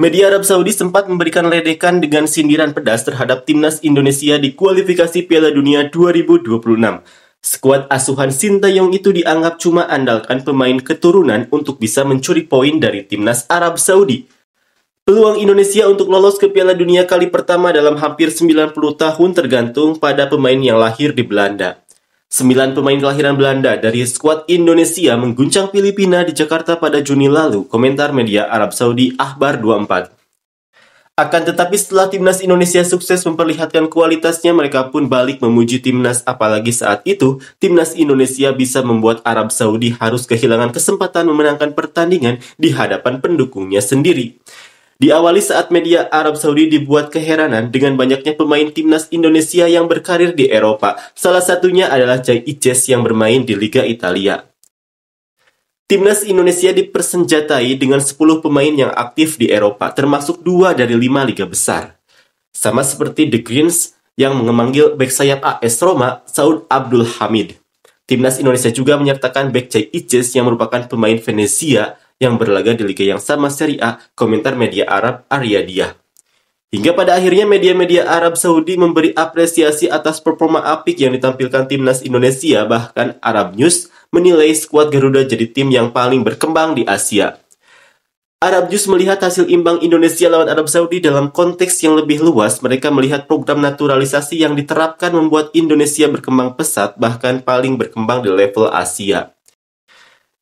Media Arab Saudi sempat memberikan ledekan dengan sindiran pedas terhadap timnas Indonesia di kualifikasi Piala Dunia 2026. Skuad asuhan Sintayong itu dianggap cuma andalkan pemain keturunan untuk bisa mencuri poin dari timnas Arab Saudi. Peluang Indonesia untuk lolos ke Piala Dunia kali pertama dalam hampir 90 tahun tergantung pada pemain yang lahir di Belanda. Sembilan pemain kelahiran Belanda dari skuad Indonesia mengguncang Filipina di Jakarta pada Juni lalu, komentar media Arab Saudi Ahbar 24. Akan tetapi setelah timnas Indonesia sukses memperlihatkan kualitasnya, mereka pun balik memuji timnas apalagi saat itu, timnas Indonesia bisa membuat Arab Saudi harus kehilangan kesempatan memenangkan pertandingan di hadapan pendukungnya sendiri. Diawali saat media Arab Saudi dibuat keheranan dengan banyaknya pemain timnas Indonesia yang berkarir di Eropa. Salah satunya adalah Jai Ices yang bermain di Liga Italia. Timnas Indonesia dipersenjatai dengan 10 pemain yang aktif di Eropa, termasuk dua dari lima liga besar. Sama seperti The Greens yang mengemanggil bek sayap AS Roma, Saud Abdul Hamid. Timnas Indonesia juga menyertakan bek Jai Ices yang merupakan pemain Venezia yang berlaga di liga yang sama seri A, komentar media Arab Arya Diah. Hingga pada akhirnya media-media Arab Saudi memberi apresiasi atas performa apik yang ditampilkan timnas Indonesia, bahkan Arab News menilai skuad Garuda jadi tim yang paling berkembang di Asia. Arab News melihat hasil imbang Indonesia lawan Arab Saudi dalam konteks yang lebih luas. Mereka melihat program naturalisasi yang diterapkan membuat Indonesia berkembang pesat, bahkan paling berkembang di level Asia.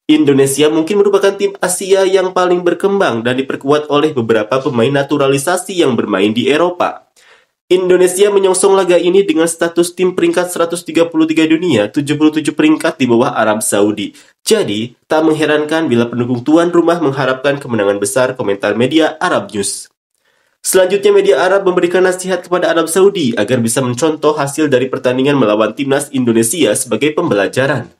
Indonesia mungkin merupakan tim Asia yang paling berkembang dan diperkuat oleh beberapa pemain naturalisasi yang bermain di Eropa. Indonesia menyongsong laga ini dengan status tim peringkat 133 dunia, 77 peringkat di bawah Arab Saudi. Jadi, tak mengherankan bila pendukung tuan rumah mengharapkan kemenangan besar komentar media Arab News. Selanjutnya media Arab memberikan nasihat kepada Arab Saudi agar bisa mencontoh hasil dari pertandingan melawan timnas Indonesia sebagai pembelajaran.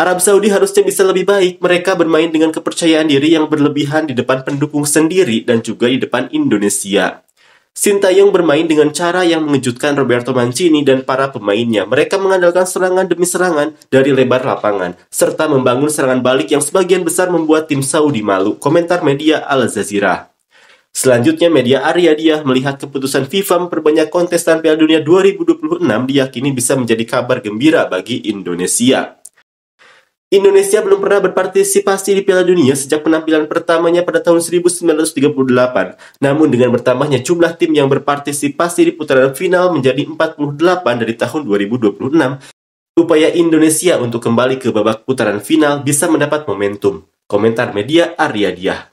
Arab Saudi harusnya bisa lebih baik. Mereka bermain dengan kepercayaan diri yang berlebihan di depan pendukung sendiri dan juga di depan Indonesia. Sintayong bermain dengan cara yang mengejutkan Roberto Mancini dan para pemainnya. Mereka mengandalkan serangan demi serangan dari lebar lapangan, serta membangun serangan balik yang sebagian besar membuat tim Saudi malu. Komentar media Al Jazeera. Selanjutnya, media Arya Aryadiah melihat keputusan FIFA memperbanyak kontestan Piala Dunia 2026 diyakini bisa menjadi kabar gembira bagi Indonesia. Indonesia belum pernah berpartisipasi di Piala Dunia sejak penampilan pertamanya pada tahun 1938. Namun dengan bertambahnya jumlah tim yang berpartisipasi di putaran final menjadi 48 dari tahun 2026, upaya Indonesia untuk kembali ke babak putaran final bisa mendapat momentum. Komentar media Arya Diah.